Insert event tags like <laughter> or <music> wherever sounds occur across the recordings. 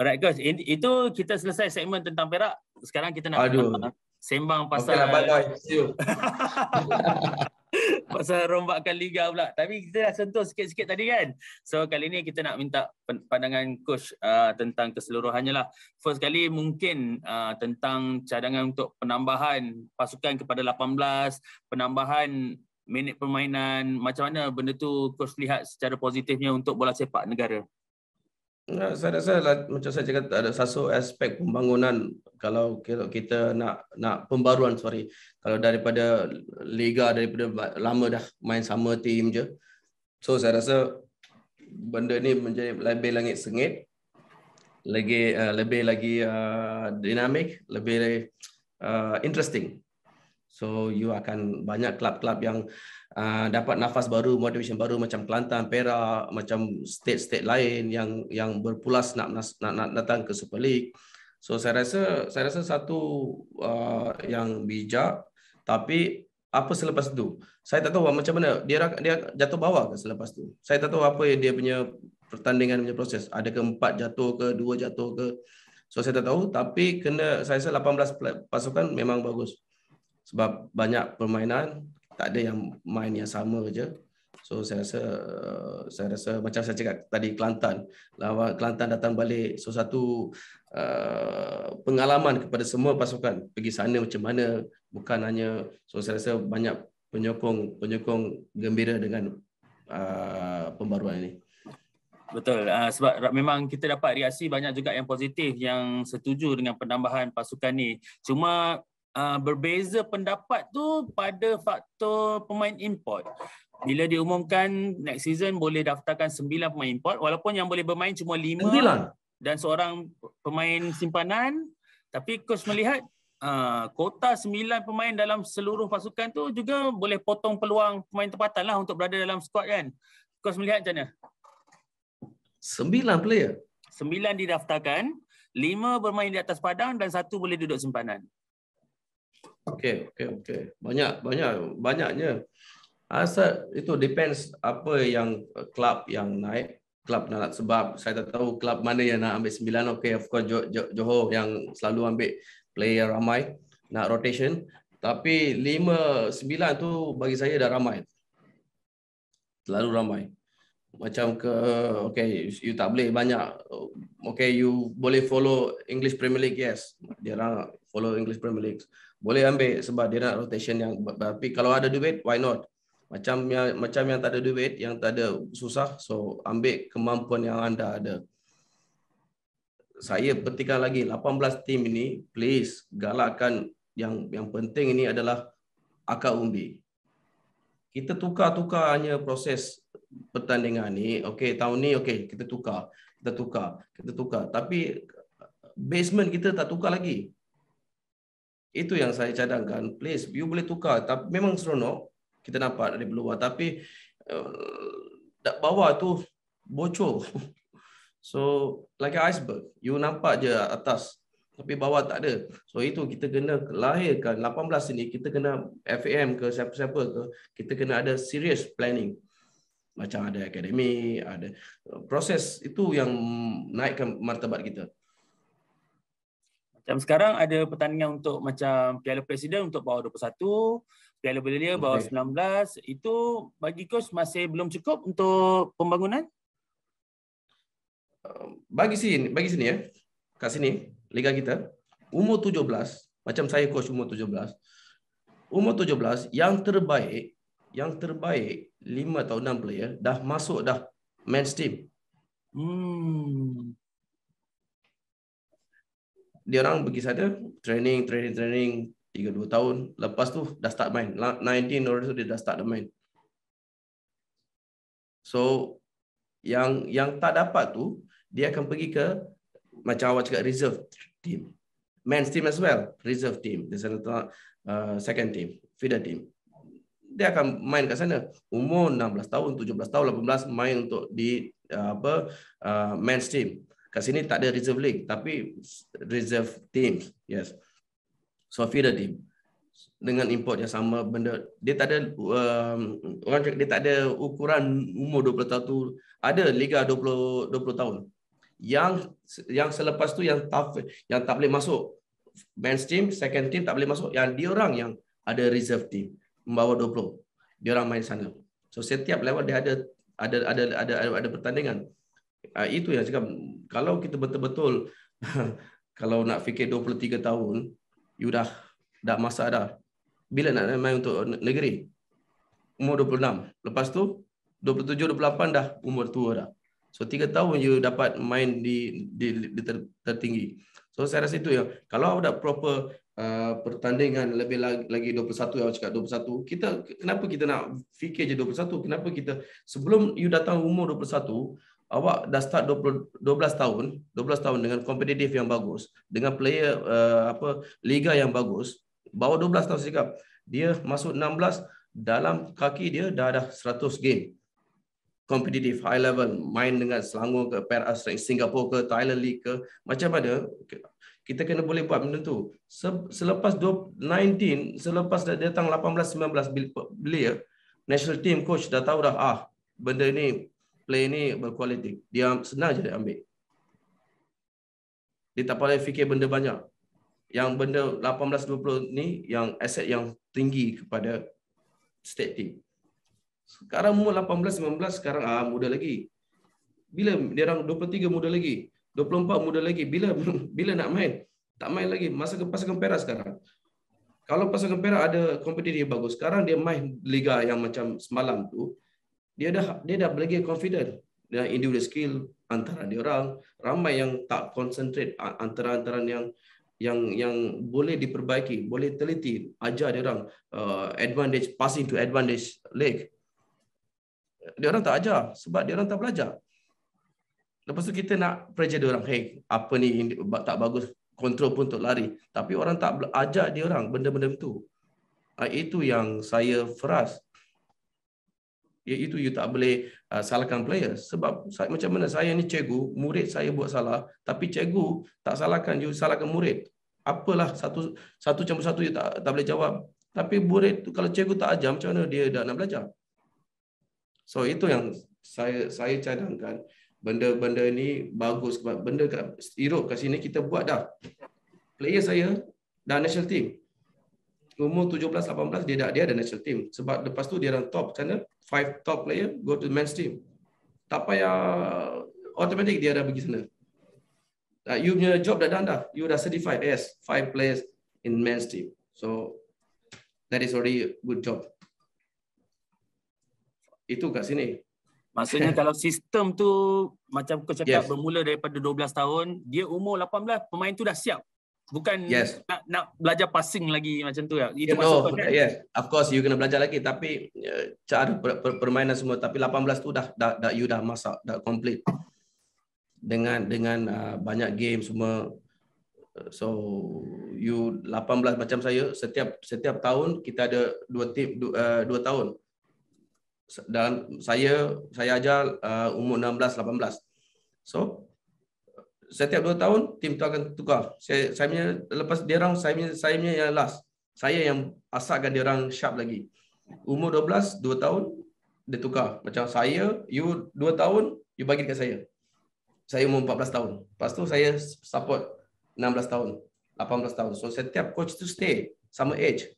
Alright guys, itu kita selesai segmen tentang Perak. Sekarang kita nak Aduh. sembang pasal okay, lah, <laughs> pasal rombakan liga pula. Tapi kita dah sentuh sikit-sikit tadi kan. So kali ni kita nak minta pandangan coach uh, tentang keseluruhannya lah. First kali mungkin uh, tentang cadangan untuk penambahan pasukan kepada 18, penambahan minit permainan, macam mana benda tu coach lihat secara positifnya untuk bola sepak negara saya rasa lah macam saya cakap ada satu aspek pembangunan kalau kita nak nak pembaruan sorry kalau daripada liga daripada lama dah main sama tim je. So saya rasa benda ni menjadi lebih langit sengit lagi uh, lebih lagi uh, dinamik, lebih uh, interesting. So you akan banyak kelab-kelab yang Ah, dapat nafas baru, motivation baru macam Kelantan, Perak, macam state-state lain yang yang berpulas nak, nak, nak datang ke Super League. So saya rasa saya rasa satu uh, yang bijak tapi apa selepas tu? Saya tak tahu lah macam mana dia dia jatuh bawah ke selepas tu. Saya tak tahu apa yang dia punya pertandingan punya proses. Ada ke empat jatuh ke dua jatuh ke. So saya tak tahu tapi kena saya rasa 18 pasukan memang bagus. Sebab banyak permainan, tak ada yang main yang sama je. So saya rasa uh, saya rasa macam saya cakap tadi Kelantan, lawan Kelantan datang balik so satu uh, pengalaman kepada semua pasukan pergi sana macam mana bukan hanya so saya rasa banyak penyokong penyokong gembira dengan uh, pembaruan ini. Betul. Uh, sebab memang kita dapat reaksi banyak juga yang positif yang setuju dengan penambahan pasukan ni. Cuma Ah, berbeza pendapat tu pada faktor pemain import. Bila diumumkan next season boleh daftarkan sembilan pemain import walaupun yang boleh bermain cuma 5 dan seorang pemain simpanan tapi coach melihat uh, kota sembilan pemain dalam seluruh pasukan tu juga boleh potong peluang pemain tempatan lah untuk berada dalam squad kan. Coach melihat macam mana? 9 player? Sembilan didaftarkan, lima bermain di atas padang dan satu boleh duduk simpanan. Okey, okey, okey. Banyak banyak banyaknya. Asal itu depends apa yang club yang naik, club nak sebab saya tak tahu club mana yang nak ambil sembilan. Okey, of course Johor yang selalu ambil player ramai nak rotation. Tapi lima sembilan tu bagi saya dah ramai. Terlalu ramai macam ke okay you, you tak boleh banyak okay you boleh follow English Premier League yes dia orang follow English Premier League boleh ambil sebab dia nak rotation yang tapi kalau ada duit why not macam yang macam yang tak ada duit yang tak ada susah so ambil kemampuan yang anda ada saya petikan lagi 18 tim ini please galakkan yang yang penting ini adalah akar umbi kita tukar-tukar hanya proses pertandingan ni okey tahun ni okey kita tukar kita tukar kita tukar tapi basement kita tak tukar lagi itu yang saya cadangkan please you boleh tukar tapi memang seronok kita nampak dari luar tapi uh, bawah tu bocor <laughs> so like an iceberg you nampak je atas tapi bawah tak ada. So itu kita kena lahirkan 18 ini kita kena FAM ke siapa-siapa ke kita kena ada serious planning macam ada akademi, ada uh, proses itu yang naikkan martabat kita. Macam sekarang ada pertandingan untuk macam Piala Presiden untuk bawah 21, Piala Belia bawah okay. 19, itu bagi kos masih belum cukup untuk pembangunan? Uh, bagi sini, bagi sini ya. Kat sini liga kita umur 17, macam saya coach umur 17. Umur 17 yang terbaik yang terbaik 5 atau 6 player dah masuk dah main team. Hmm. Dia orang pergi sana training training training 3 2 tahun lepas tu dah start main. 19 orang tu dia dah start main. So yang yang tak dapat tu dia akan pergi ke macam awak cakap reserve team. Men's team as well, reserve team. Di sana tu second team, feeder team dia akan main kat sana umur 16 tahun 17 tahun 18 main untuk di uh, apa uh, men's team kat sini tak ada reserve league tapi reserve teams yes so feeder team dengan import yang sama benda dia tak ada um, orang dia tak ada ukuran umur 20 tahun ada liga 20 20 tahun yang yang selepas tu yang tough yang tak boleh masuk men's team second team tak boleh masuk yang dia orang yang ada reserve team membawa 20. Dia orang main sana. So setiap lewat dia ada ada ada ada ada, ada pertandingan. Uh, itu yang cakap kalau kita betul-betul <laughs> kalau nak fikir 23 tahun you dah dah masa dah bila nak main untuk negeri umur 26 lepas tu 27 28 dah umur tua dah so 3 tahun you dapat main di di, di ter, tertinggi So saya rasa itu ya. Kalau ada proper uh, pertandingan lebih lagi, lagi 21 yang awak cakap 21, kita kenapa kita nak fikir je 21? Kenapa kita sebelum you datang umur 21, awak dah start 20, 12 tahun, 12 tahun dengan kompetitif yang bagus, dengan player uh, apa liga yang bagus, bawa 12 tahun sikap. Dia masuk 16 dalam kaki dia dah ada 100 game competitive high level main dengan Selangor ke Perak ke Singapura, ke Thailand League ke macam mana kita kena boleh buat benda tu selepas 2019, selepas dah datang 18 19 belia national team coach dah tahu dah ah benda ni play ni berkualiti dia senang je dia ambil dia tak boleh fikir benda banyak yang benda 18 20 ni yang aset yang tinggi kepada state team sekarang umur 18, 19, sekarang ah, muda lagi. Bila dia orang 23 muda lagi, 24 muda lagi, bila <laughs> bila nak main? Tak main lagi, masa ke pasukan Perak sekarang. Kalau pasukan Perak ada kompetitif bagus, sekarang dia main liga yang macam semalam tu, dia dah dia dah lagi confident dengan individual skill antara dia orang ramai yang tak concentrate antara-antara yang yang yang boleh diperbaiki boleh teliti ajar dia orang uh, advantage passing to advantage leg dia orang tak ajar sebab dia orang tak belajar. Lepas tu kita nak pressure dia orang, "Hey, apa ni tak bagus kontrol pun untuk lari." Tapi orang tak ajar dia orang benda-benda tu. Ah, itu yang saya feras. Itu you tak boleh ah, salahkan player sebab macam mana saya ni cikgu, murid saya buat salah, tapi cikgu tak salahkan you, salahkan murid. Apalah satu satu campur satu you tak tak boleh jawab. Tapi murid tu kalau cikgu tak ajar macam mana dia dah nak belajar? So itu yang saya saya cadangkan benda-benda ni bagus benda kat Europe kat sini kita buat dah. Player saya dah national team. Umur 17 18 dia dah dia ada national team. Sebab lepas tu dia orang top sana five top player go to men's team. Tak payah automatic dia dah pergi sana. Uh, you punya job dah done dah. You dah certified as yes, five players in men's team. So that is already good job. Itu kat sini. Maksudnya kalau sistem tu macam kau cakap yes. bermula daripada 12 tahun, dia umur 18 pemain tu dah siap. Bukan yes. nak nak belajar passing lagi macam tu ya. Itu yeah, oh, no, kan? yes. Of course you kena belajar lagi tapi uh, cara per, per, permainan semua tapi 18 tu dah dah, dah you dah masak dah complete dengan dengan uh, banyak game semua so you 18 macam saya setiap setiap tahun kita ada dua tip dua, uh, eh, dua tahun dan saya saya ajar uh, umur 16 18. So setiap 2 tahun tim tu akan tukar. Saya saya punya lepas dia orang saya punya saya punya yang last. Saya yang asalkan dia orang sharp lagi. Umur 12 2 tahun dia tukar. Macam saya you 2 tahun you bagi dekat saya. Saya umur 14 tahun. Lepas tu saya support 16 tahun, 18 tahun. So setiap coach tu stay sama age.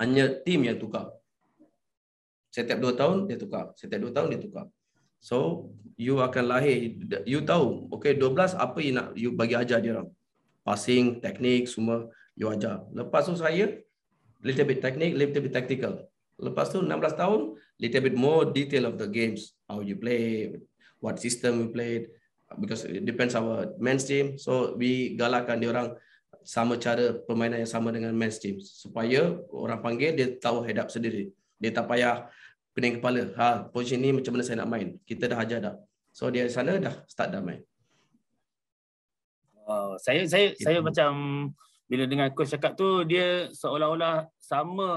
Hanya team yang tukar setiap dua tahun dia tukar setiap dua tahun dia tukar so you akan lahir you tahu okay, dua belas apa yang nak you bagi ajar dia orang passing teknik semua you ajar lepas tu saya little bit teknik, little bit tactical lepas tu enam belas tahun little bit more detail of the games how you play what system you played because it depends our men's team so we galakkan dia orang sama cara permainan yang sama dengan men's team supaya orang panggil dia tahu head up sendiri dia tak payah pening kepala ha posisi ni macam mana saya nak main kita dah ajar dah so dia sana dah start dah main oh, saya saya okay. saya macam bila dengar coach cakap tu dia seolah-olah sama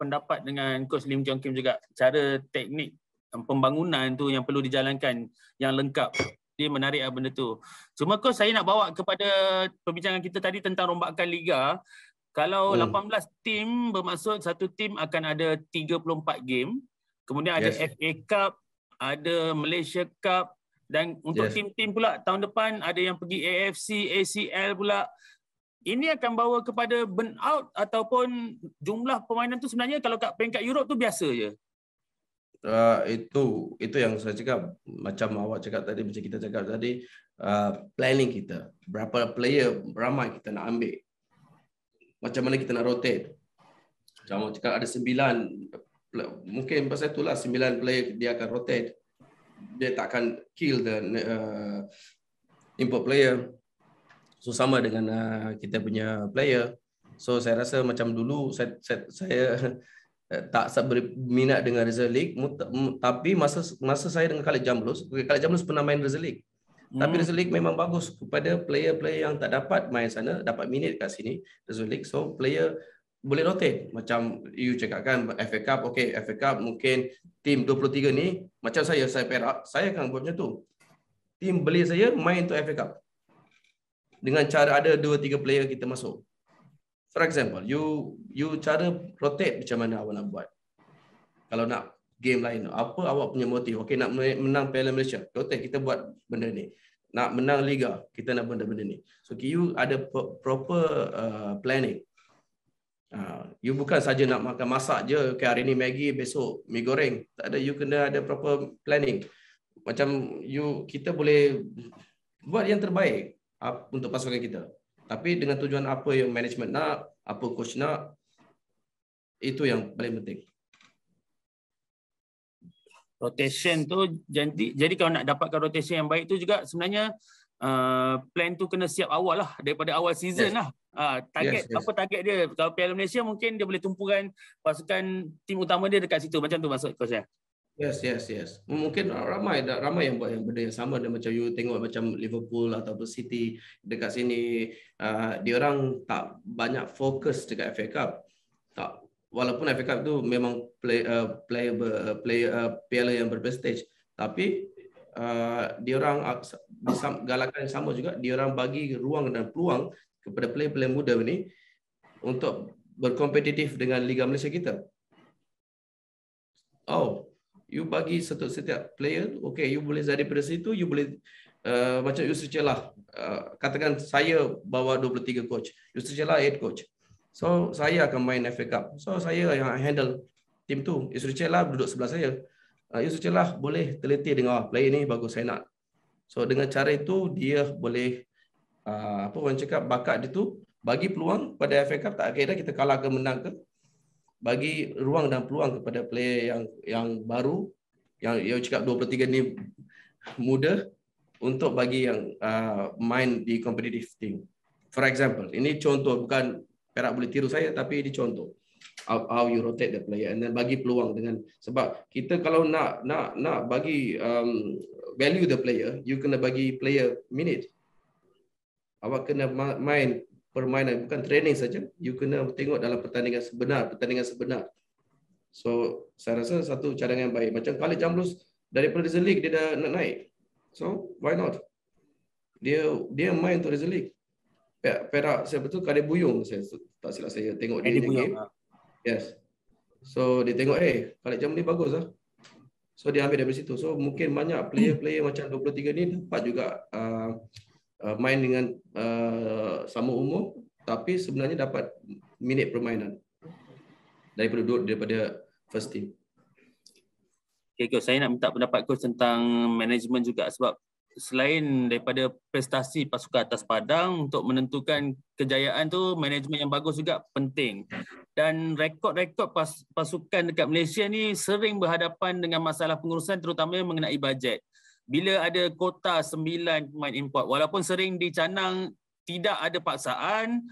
pendapat dengan coach Lim Jong Kim juga cara teknik um, pembangunan tu yang perlu dijalankan yang lengkap dia menarik lah benda tu. Cuma kau saya nak bawa kepada perbincangan kita tadi tentang rombakan liga. Kalau hmm. 18 tim bermaksud satu tim akan ada 34 game. Kemudian ada yes. FA Cup, ada Malaysia Cup dan untuk yes. tim-tim pula tahun depan ada yang pergi AFC, ACL pula. Ini akan bawa kepada burn out ataupun jumlah permainan tu sebenarnya kalau kat peringkat Europe tu biasa je. Uh, itu itu yang saya cakap macam awak cakap tadi macam kita cakap tadi uh, planning kita berapa player ramai kita nak ambil macam mana kita nak rotate. Macam awak cakap ada sembilan, mungkin pasal itulah sembilan player dia akan rotate. Dia takkan kill the uh, import player. So sama dengan uh, kita punya player. So saya rasa macam dulu saya, saya, saya <laughs> tak berminat dengan Reserve League. Tapi masa masa saya dengan Khaled Jamblus, Khaled Jamblus pernah main Reserve League. Hmm. Tapi Rizalik memang bagus kepada player-player yang tak dapat main sana, dapat minit kat sini, Rizalik. So player boleh rotate. Macam you cakap kan FA Cup, okay FA Cup mungkin tim 23 ni macam saya saya Perak, saya akan buat macam tu. Tim beli saya main untuk FA Cup. Dengan cara ada 2 3 player kita masuk. For example, you you cara rotate macam mana awak nak buat? Kalau nak game lain. Apa awak punya motif? Okey nak menang Piala Malaysia. Okey kita buat benda ni. Nak menang liga, kita nak benda-benda ni. So you ada proper uh, planning. Uh, you bukan saja nak makan masak je, okay, hari ni Maggi, besok mi goreng. Tak ada, you kena ada proper planning. Macam you kita boleh buat yang terbaik untuk pasukan kita. Tapi dengan tujuan apa yang management nak, apa coach nak, itu yang paling penting rotation tu jadi jadi kalau nak dapatkan rotation yang baik tu juga sebenarnya uh, plan tu kena siap awal lah daripada awal season yes. lah uh, target yes, yes. apa target dia kalau Piala Malaysia mungkin dia boleh tumpukan pasukan tim utama dia dekat situ macam tu maksud coach ya Yes, yes, yes. Mungkin ramai ramai yang buat yang benda yang sama dan macam you tengok macam Liverpool atau City dekat sini, uh, orang tak banyak fokus dekat FA Cup walaupun FA Cup tu memang play uh, play uh, play uh, piala yang berprestij tapi uh, diorang uh, disam, galakan yang sama juga Dia orang bagi ruang dan peluang kepada player-player muda ini untuk berkompetitif dengan Liga Malaysia kita. Oh, you bagi setiap setiap player, okay, you boleh jadi pada situ, you boleh uh, macam you Celah. Uh, katakan saya bawa 23 coach. Yusri Celah 8 coach. So saya akan main FA Cup. So saya yang handle tim tu. Yusri Celah duduk sebelah saya. Ah, Yusri Celah boleh teliti dengan player ni bagus saya nak. So dengan cara itu dia boleh uh, apa orang cakap bakat dia tu bagi peluang pada FA Cup tak kira kita kalah ke menang ke bagi ruang dan peluang kepada player yang yang baru yang yang cakap 23 ni muda untuk bagi yang uh, main di competitive team. For example, ini contoh bukan Perak boleh tiru saya tapi ini contoh how, how you rotate the player and then bagi peluang dengan sebab kita kalau nak nak nak bagi um, value the player you kena bagi player minute awak kena main permainan bukan training saja you kena tengok dalam pertandingan sebenar pertandingan sebenar so saya rasa satu cadangan baik macam Khalid Jamblus dari Premier League dia dah nak naik so why not dia dia main untuk Premier League Perak, Perak siapa tu Kadir Buyung saya tak silap saya tengok dia Kadir Buyung. Ah. Yes. So dia tengok eh Khalid jam ni bagus lah. So dia ambil dari situ. So mungkin banyak player-player <clears throat> macam 23 ni dapat juga uh, uh, main dengan uh, sama umur tapi sebenarnya dapat minit permainan daripada daripada first team. Okay, coach. saya nak minta pendapat coach tentang management juga sebab selain daripada prestasi pasukan atas padang untuk menentukan kejayaan tu manajemen yang bagus juga penting dan rekod-rekod pasukan dekat Malaysia ni sering berhadapan dengan masalah pengurusan terutamanya mengenai bajet bila ada kota sembilan main import walaupun sering dicanang tidak ada paksaan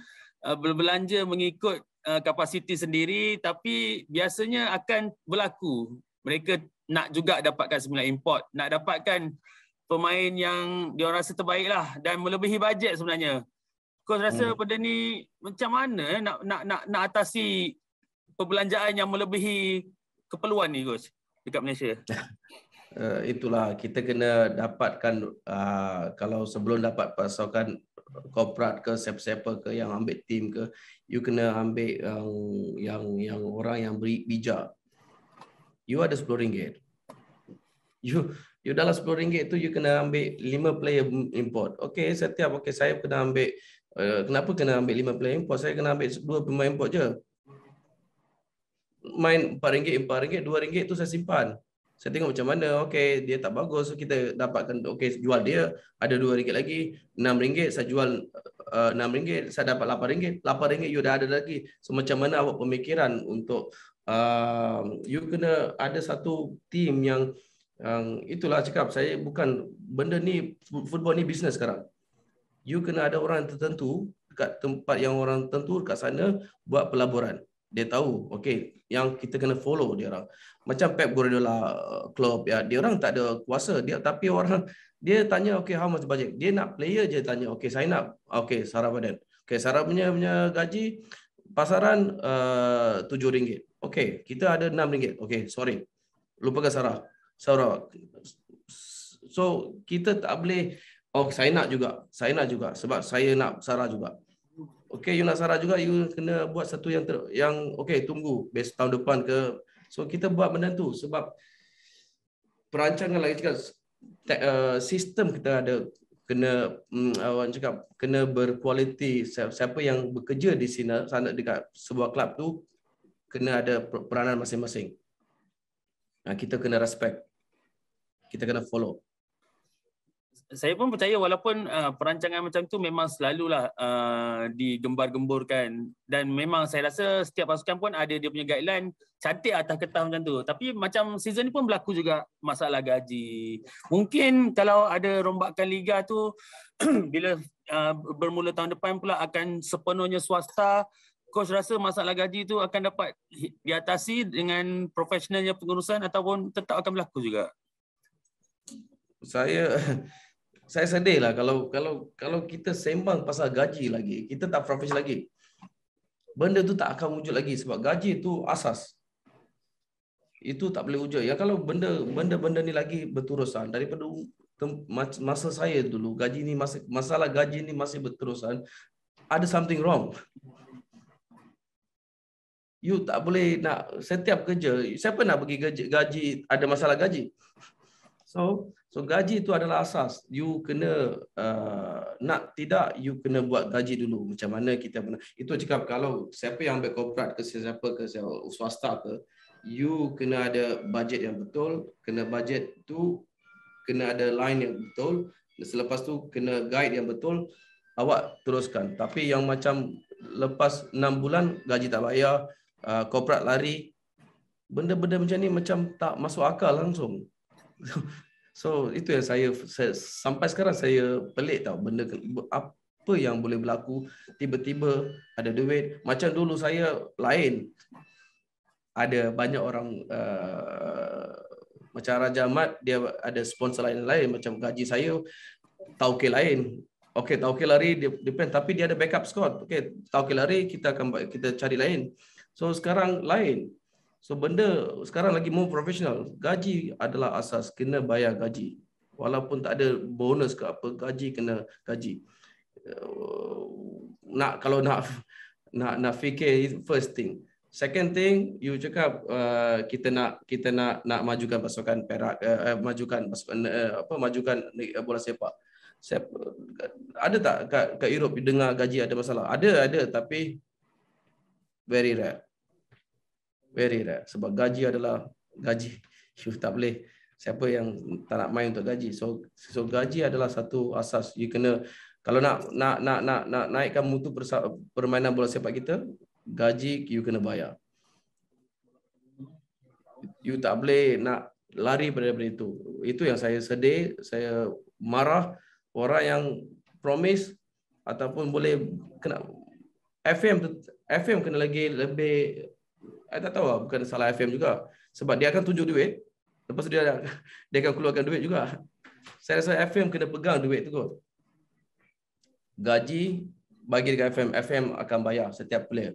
eh, berbelanja mengikut eh, kapasiti sendiri tapi biasanya akan berlaku mereka nak juga dapatkan sembilan import nak dapatkan pemain yang dia rasa terbaik lah dan melebihi bajet sebenarnya. Kau rasa hmm. benda ni macam mana eh? nak nak nak nak atasi perbelanjaan yang melebihi keperluan ni Gus dekat Malaysia? uh, <laughs> itulah kita kena dapatkan uh, kalau sebelum dapat pasukan korporat ke siapa-siapa ke yang ambil tim ke you kena ambil um, yang yang yang orang yang beri bijak you ada 10 ringgit you you dalam sepuluh ringgit tu you kena ambil lima player import. Okay setiap okay saya kena ambil uh, kenapa kena ambil lima player import? Saya kena ambil dua pemain import je. Main empat ringgit empat ringgit dua ringgit tu saya simpan. Saya tengok macam mana, okay, dia tak bagus, so kita dapatkan, okay, jual dia, ada dua ringgit lagi, enam ringgit saya jual eh, enam 6 uh, saya dapat lapan ringgit lapan ringgit you dah ada lagi. So, macam mana awak pemikiran untuk, uh, you kena ada satu team yang, yang itulah cakap saya bukan benda ni football ni bisnes sekarang. You kena ada orang tertentu dekat tempat yang orang tertentu dekat sana buat pelaburan. Dia tahu, okay, yang kita kena follow dia orang. Macam Pep Guardiola club uh, ya, dia orang tak ada kuasa. Dia tapi orang dia tanya, okay, how much budget? Dia nak player je tanya, okay, saya nak. okay, Sarah Baden. Okay, Sarah punya, punya gaji pasaran uh, RM7. Okay, kita ada rm ringgit. Okay, sorry. Lupakan Sarah saudara so kita tak boleh oh saya nak juga saya nak juga sebab saya nak sarah juga Okay, you nak sarah juga you kena buat satu yang ter, yang okay tunggu best tahun depan ke so kita buat benda tu sebab perancangan lagi cakap eh, sistem kita ada kena um, mm, eh, awak cakap kena berkualiti siapa yang bekerja di sini sana dekat sebuah kelab tu kena ada peranan masing-masing. Nah, kita kena respect kita kena follow. Saya pun percaya walaupun uh, perancangan macam tu memang selalulah uh, digembar-gemburkan dan memang saya rasa setiap pasukan pun ada dia punya guideline cantik atas kertas macam tu. Tapi macam season ni pun berlaku juga masalah gaji. Mungkin kalau ada rombakan liga tu <clears throat> bila uh, bermula tahun depan pula akan sepenuhnya swasta, coach rasa masalah gaji tu akan dapat diatasi dengan profesionalnya pengurusan ataupun tetap akan berlaku juga saya <laughs> saya sedih lah kalau kalau kalau kita sembang pasal gaji lagi, kita tak profesional lagi. Benda tu tak akan wujud lagi sebab gaji tu asas. Itu tak boleh wujud. Ya kalau benda benda benda ni lagi berterusan daripada masa saya dulu gaji ni masih masalah gaji ni masih berterusan ada something wrong you tak boleh nak setiap kerja siapa nak bagi gaji, gaji ada masalah gaji so So gaji itu adalah asas. You kena uh, nak tidak, you kena buat gaji dulu. Macam mana kita pernah. Itu cakap kalau siapa yang ambil korporat ke siapa ke siapa, swasta ke, you kena ada budget yang betul, kena budget tu, kena ada line yang betul, selepas tu kena guide yang betul, awak teruskan. Tapi yang macam lepas 6 bulan, gaji tak bayar, uh, lari, benda-benda macam ni macam tak masuk akal langsung. <laughs> So itu yang saya, saya sampai sekarang saya pelik tau benda apa yang boleh berlaku tiba-tiba ada duit macam dulu saya lain ada banyak orang uh, macam Raja mat dia ada sponsor lain-lain macam gaji saya ke lain okey ke lari dia depend tapi dia ada backup squad okey ke lari kita akan kita cari lain so sekarang lain So benda sekarang lagi more professional, gaji adalah asas, kena bayar gaji. Walaupun tak ada bonus ke apa, gaji kena gaji. Uh, nak kalau nak nak nak fikir first thing. Second thing, you cakap uh, kita nak kita nak nak majukan pasukan perak, uh, uh majukan pasukan uh, apa majukan uh, bola sepak. Siapa, ada tak kat, kat Europe dengar gaji ada masalah? Ada, ada tapi very rare very rare. Sebab gaji adalah gaji. You tak boleh. Siapa yang tak nak main untuk gaji. So so gaji adalah satu asas. You kena kalau nak nak nak nak, nak naikkan mutu permainan bola sepak kita, gaji you kena bayar. You tak boleh nak lari daripada itu. Itu yang saya sedih, saya marah orang yang promise ataupun boleh kena FM FM kena lagi lebih saya tak tahu lah, bukan salah FM juga. Sebab dia akan tunjuk duit, lepas tu dia, dia akan keluarkan duit juga. Saya rasa FM kena pegang duit tu kot. Gaji bagi dekat FM, FM akan bayar setiap player.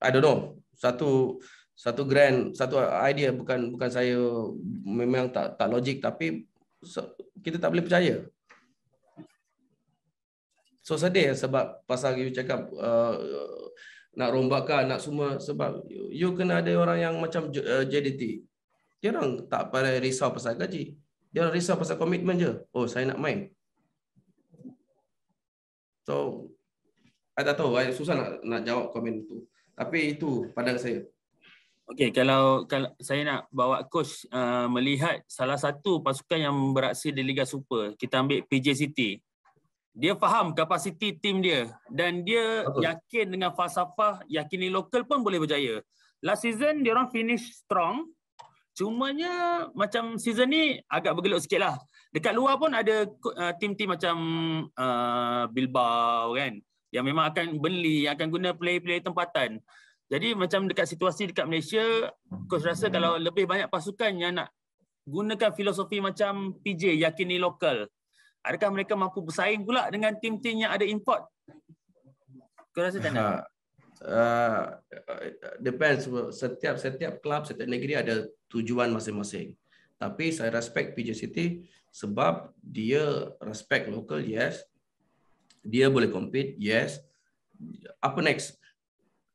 I don't know. Satu satu grand, satu idea bukan bukan saya memang tak tak logik tapi so, kita tak boleh percaya. So sedih sebab pasal you cakap uh, nak rombakan, nak semua sebab you, you kena ada orang yang macam JDT. Uh, Dia orang tak pandai risau pasal gaji. Dia orang risau pasal komitmen je. Oh, saya nak main. So, saya tak tahu. Saya susah nak, nak jawab komen tu. Tapi itu pandang saya. Okey, kalau, kalau saya nak bawa coach uh, melihat salah satu pasukan yang beraksi di Liga Super, kita ambil PJ City dia faham kapasiti tim dia dan dia Betul. yakin dengan falsafah yakini lokal pun boleh berjaya. Last season dia orang finish strong. cuma nya macam season ni agak bergelut sikitlah. Dekat luar pun ada uh, tim-tim macam uh, Bilbao kan yang memang akan beli yang akan guna play-play tempatan. Jadi macam dekat situasi dekat Malaysia coach rasa kalau lebih banyak pasukan yang nak gunakan filosofi macam PJ yakini lokal. Adakah mereka mampu bersaing pula dengan tim-tim yang ada import? Kau rasa tak nak? Ha, uh, depends setiap setiap klub setiap negeri ada tujuan masing-masing tapi saya respect PJ City sebab dia respect local yes dia boleh compete yes apa next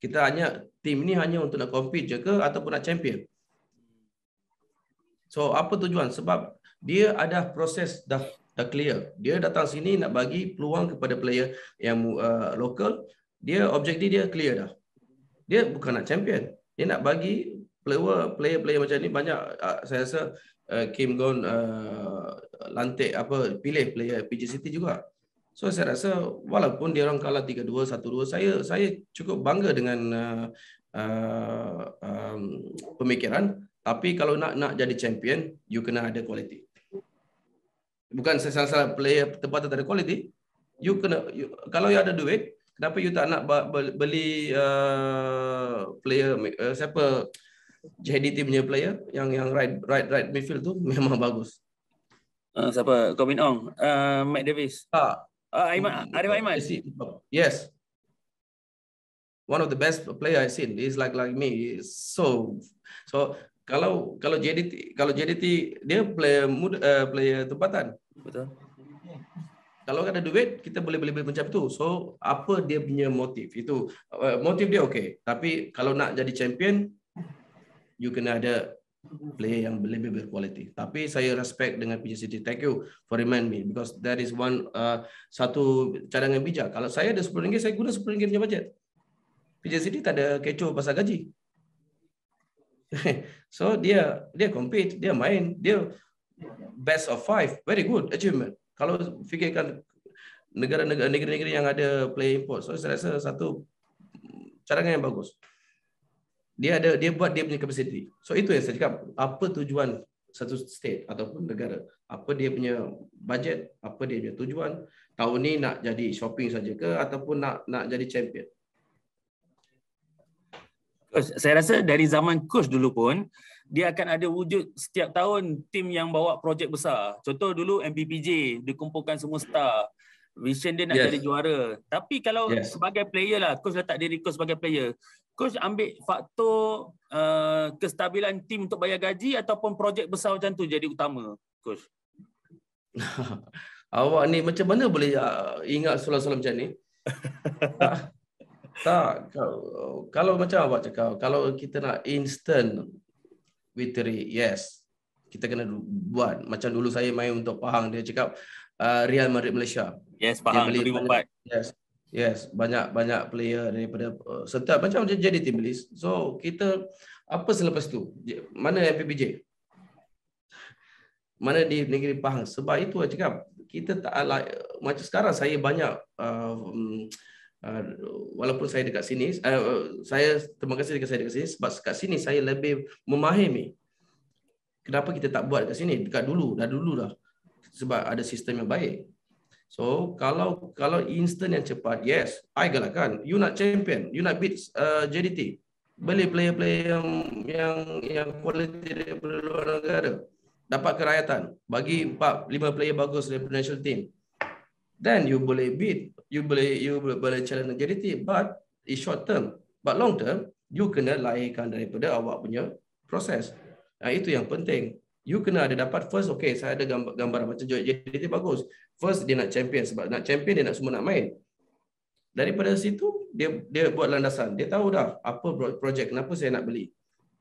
kita hanya tim ini hanya untuk nak compete je ke ataupun nak champion so apa tujuan sebab dia ada proses dah dah clear. Dia datang sini nak bagi peluang kepada player yang uh, local. Dia objektif dia clear dah. Dia bukan nak champion. Dia nak bagi player player player macam ni banyak uh, saya rasa uh, Kim Gon uh, lantik apa pilih player PJ City juga. So saya rasa walaupun dia orang kalah 3-2 1-2 saya saya cukup bangga dengan uh, uh, um, pemikiran tapi kalau nak nak jadi champion you kena ada kualiti bukan saya salah player tempatan tak ada quality you kena you, kalau you ada duit kenapa you tak nak beli uh, player uh, siapa JDT punya player yang yang right right right midfield tu <laughs> memang bagus uh, siapa Kevin Ong uh, Mike Davis ha uh, Aiman ah, ada Aiman yes one of the best player i seen is like like me so so kalau kalau JDT kalau JDT dia player muda, uh, player tempatan. Betul. Kalau ada duit kita boleh beli macam tu. So apa dia punya motif? Itu uh, motif dia okey. Tapi kalau nak jadi champion you kena ada player yang lebih berkualiti. Tapi saya respect dengan PJ City. Thank you for remind me because that is one uh, satu cadangan bijak. Kalau saya ada RM10, saya guna RM10 punya budget. PJ City tak ada kecoh pasal gaji. <laughs> so dia dia compete, dia main, dia best of five, very good achievement. Kalau fikirkan negara-negara negeri-negeri yang ada play import, so saya rasa satu cadangan yang bagus. Dia ada dia buat dia punya capacity. So itu yang saya cakap. Apa tujuan satu state ataupun negara? Apa dia punya budget? Apa dia punya tujuan? Tahun ni nak jadi shopping saja ke ataupun nak nak jadi champion? coach, saya rasa dari zaman coach dulu pun dia akan ada wujud setiap tahun tim yang bawa projek besar. Contoh dulu MPPJ dikumpulkan semua star. Vision dia nak yes. jadi juara. Tapi kalau yes. sebagai player lah, coach letak diri coach sebagai player. Coach ambil faktor uh, kestabilan tim untuk bayar gaji ataupun projek besar macam tu jadi utama, coach. <laughs> Awak ni macam mana boleh ah, ingat soalan-soalan macam ni? <laughs> Tak, kalau, kalau macam awak cakap, kalau kita nak instant victory, yes. Kita kena buat. Macam dulu saya main untuk Pahang, dia cakap uh, Real Madrid Malaysia. Yes, Pahang 2004. Banyak, yes, yes, banyak-banyak player daripada uh, setiap. Macam dia jadi team list. So, kita apa selepas tu? Mana MPBJ? Mana di negeri Pahang? Sebab itu saya cakap, kita tak like, macam sekarang saya banyak uh, Ah, walaupun saya dekat sini, uh, saya terima kasih dekat saya dekat sini sebab dekat sini saya lebih memahami kenapa kita tak buat dekat sini, dekat dulu, dah dulu dah sebab ada sistem yang baik. So kalau kalau instant yang cepat, yes, I galakkan. You nak champion, you nak beat uh, ah, JDT. Beli player-player yang yang yang quality dari luar negara. Dapat kerayatan. Bagi 4 5 player bagus dari national team then you boleh bid, you boleh you boleh, boleh challenge majority, but it short term. But long term, you kena lahirkan daripada awak punya proses. Nah, itu yang penting. You kena ada dapat first, okay, saya ada gambar, gambar macam JDT bagus. First, dia nak champion. Sebab nak champion, dia nak semua nak main. Daripada situ, dia dia buat landasan. Dia tahu dah apa projek, kenapa saya nak beli.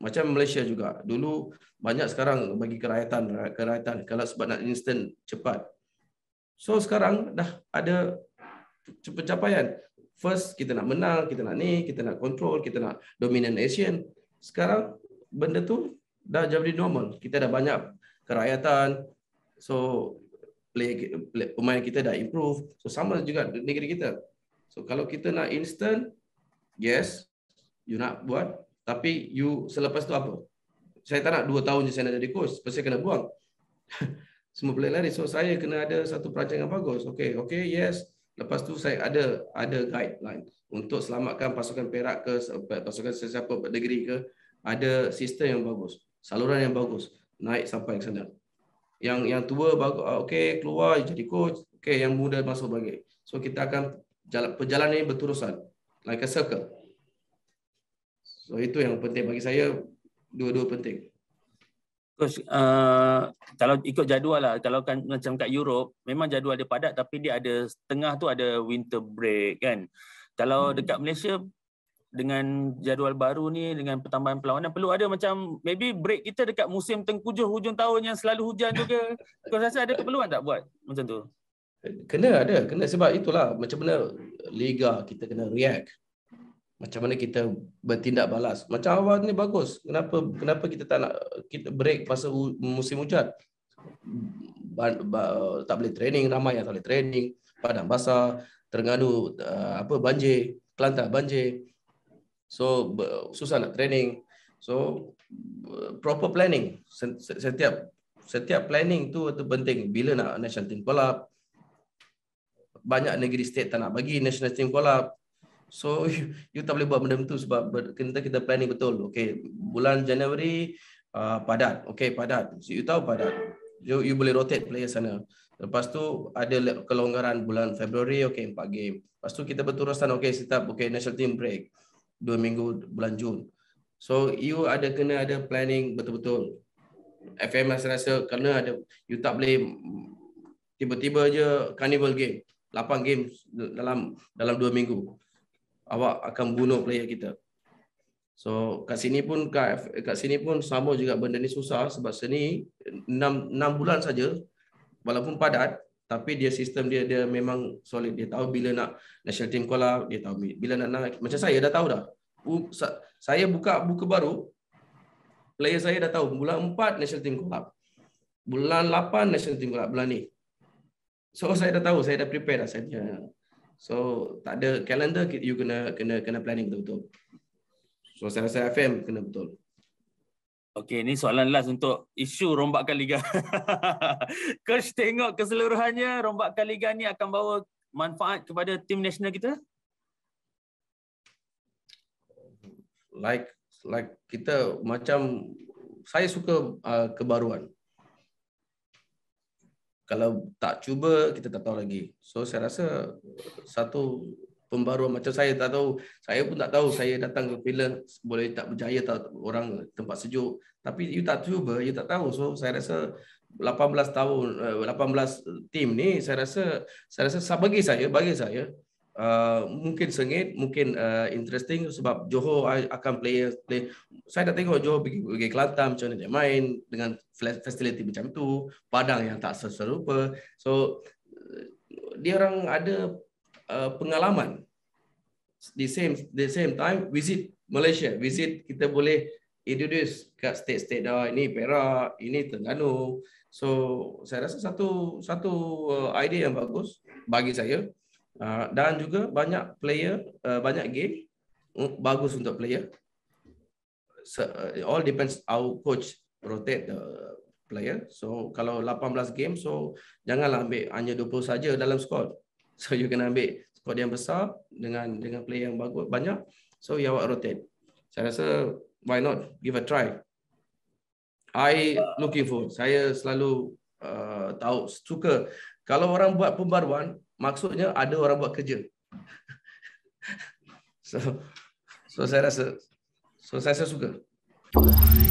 Macam Malaysia juga. Dulu, banyak sekarang bagi kerayatan. kerayatan. Kalau sebab nak instant, cepat. So sekarang dah ada pencapaian. First kita nak menang, kita nak ni, kita nak control, kita nak dominant Asian. Sekarang benda tu dah jadi normal. Kita dah banyak kerakyatan. So play, play pemain kita dah improve. So sama juga negeri kita. So kalau kita nak instant, yes, you nak buat. Tapi you selepas tu apa? Saya tak nak dua tahun je saya nak jadi coach. Pasti kena buang. <laughs> semua boleh lari. So saya kena ada satu perancangan bagus. Okay, okay, yes. Lepas tu saya ada ada guideline untuk selamatkan pasukan perak ke pasukan sesiapa negeri ke ada sistem yang bagus, saluran yang bagus naik sampai ke sana. Yang yang tua bagus, ah, okay keluar jadi coach. Okay, yang muda masuk bagi. So kita akan jalan perjalanan ini berterusan like a circle. So itu yang penting bagi saya dua-dua penting. Coach, uh, kalau ikut jadual lah, kalau kan macam kat Europe, memang jadual dia padat tapi dia ada setengah tu ada winter break kan. Kalau hmm. dekat Malaysia dengan jadual baru ni dengan pertambahan perlawanan perlu ada macam maybe break kita dekat musim tengkujuh hujung tahun yang selalu hujan tu ke <laughs> kau rasa ada keperluan tak buat macam tu kena ada kena sebab itulah macam mana liga kita kena react macam mana kita bertindak balas macam awal ni bagus kenapa kenapa kita tak nak kita break pasal musim hujan tak boleh training ramai yang tak boleh training padang basah terengganu eh, apa banjir kelantan banjir so susah nak training so proper planning setiap setiap planning tu itu penting bila nak national team call up banyak negeri state tak nak bagi national team call up So <laughs> you, you tak boleh buat benda tu sebab kita kita planning betul. Okay, bulan Januari uh, padat. Okay, padat. So, you tahu padat. You, you boleh rotate player sana. Lepas tu ada kelonggaran bulan Februari, okay, empat game. Lepas tu kita berterusan, okay, setiap okay, national team break. Dua minggu bulan Jun. So you ada kena ada planning betul-betul. FM rasa kena ada, you tak boleh tiba-tiba je carnival game. 8 game dalam dalam 2 minggu awak akan bunuh player kita. So kat sini pun kat, kat sini pun sama juga benda ni susah sebab seni 6 6 bulan saja walaupun padat tapi dia sistem dia dia memang solid dia tahu bila nak national team call up, dia tahu bila nak naik macam saya dah tahu dah. Saya buka buku baru player saya dah tahu bulan 4 national team call up. Bulan 8 national team call up bulan ni. So saya dah tahu saya dah prepare dah saya punya So tak ada calendar you kena kena kena planning betul-betul. So saya rasa FM kena betul. Okey, ni soalan last untuk isu rombakan liga. <laughs> Coach tengok keseluruhannya rombakan liga ni akan bawa manfaat kepada tim nasional kita? Like like kita macam saya suka uh, kebaruan kalau tak cuba kita tak tahu lagi so saya rasa satu pembaruan macam saya tak tahu saya pun tak tahu saya datang ke pilihan boleh tak berjaya tak orang tempat sejuk tapi you tak cuba you tak tahu so saya rasa 18 tahun 18 eh, tim ni saya rasa saya rasa bagi saya bagi saya Uh, mungkin sengit, mungkin uh, interesting sebab Johor akan play, play. Saya dah tengok Johor pergi, pergi Kelantan macam mana dia main dengan facility macam tu, Padang yang tak serupa. So uh, dia orang ada uh, pengalaman the same the same time visit Malaysia, visit kita boleh introduce kat state-state dah ini Perak, ini Terengganu. So saya rasa satu satu uh, idea yang bagus bagi saya. Ah, dan juga banyak player uh, banyak game oh, bagus untuk player so, uh, ah, all depends our coach rotate the player so kalau 18 game so janganlah ambil hanya 20 saja dalam squad <laughs> so you kena ambil squad yang besar dengan dengan player yang bagus banyak so you awak rotate saya rasa why not give a try i looking for saya selalu uh, tahu suka kalau orang buat pembaruan maksudnya ada orang buat kerja. <laughs> So, so saya rasa, so saya rasa suka. Oh.